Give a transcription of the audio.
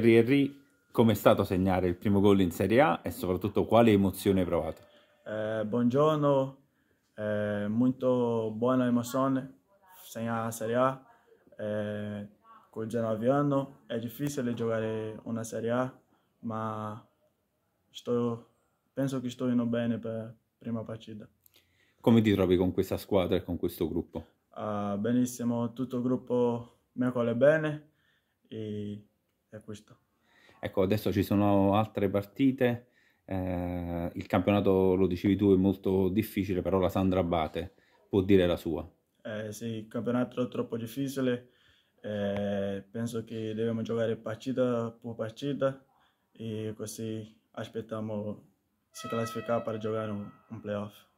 Thierry Henry, è stato segnare il primo gol in Serie A e soprattutto quale emozione hai provato? Eh, buongiorno, eh, molto buona emozione segnare la Serie A. Eh, con 19 anno è difficile giocare una Serie A, ma sto, penso che sto indo bene per la prima partita. Come ti trovi con questa squadra e con questo gruppo? Uh, benissimo, tutto il gruppo mi accoglie bene e questo. Ecco, adesso ci sono altre partite, eh, il campionato, lo dicevi tu, è molto difficile, però la Sandra Bate può dire la sua. Eh, sì, il campionato è troppo difficile, eh, penso che dobbiamo giocare partita per partita e così aspettiamo si classificare per giocare un, un playoff.